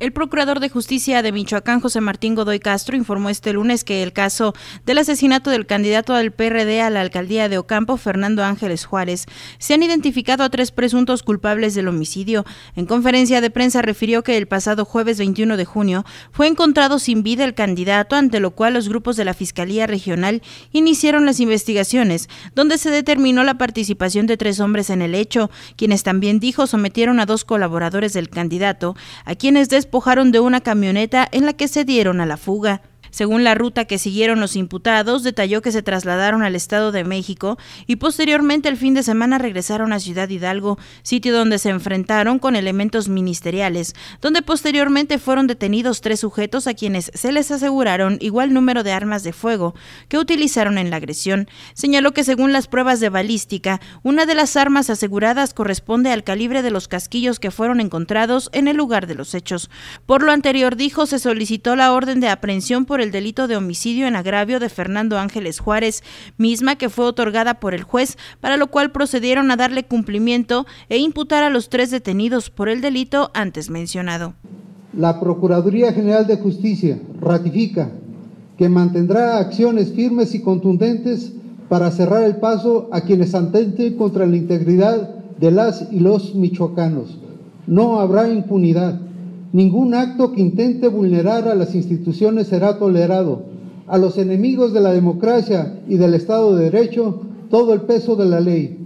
El procurador de justicia de Michoacán, José Martín Godoy Castro, informó este lunes que el caso del asesinato del candidato del PRD a la alcaldía de Ocampo, Fernando Ángeles Juárez, se han identificado a tres presuntos culpables del homicidio. En conferencia de prensa refirió que el pasado jueves 21 de junio fue encontrado sin vida el candidato, ante lo cual los grupos de la Fiscalía Regional iniciaron las investigaciones, donde se determinó la participación de tres hombres en el hecho, quienes también dijo sometieron a dos colaboradores del candidato, a quienes después despojaron de una camioneta en la que se dieron a la fuga. Según la ruta que siguieron los imputados, detalló que se trasladaron al Estado de México y posteriormente el fin de semana regresaron a Ciudad Hidalgo, sitio donde se enfrentaron con elementos ministeriales, donde posteriormente fueron detenidos tres sujetos a quienes se les aseguraron igual número de armas de fuego que utilizaron en la agresión. Señaló que según las pruebas de balística, una de las armas aseguradas corresponde al calibre de los casquillos que fueron encontrados en el lugar de los hechos. Por lo anterior, dijo, se solicitó la orden de aprehensión por el delito de homicidio en agravio de Fernando Ángeles Juárez, misma que fue otorgada por el juez, para lo cual procedieron a darle cumplimiento e imputar a los tres detenidos por el delito antes mencionado. La Procuraduría General de Justicia ratifica que mantendrá acciones firmes y contundentes para cerrar el paso a quienes atenten contra la integridad de las y los michoacanos. No habrá impunidad Ningún acto que intente vulnerar a las instituciones será tolerado. A los enemigos de la democracia y del Estado de Derecho, todo el peso de la ley.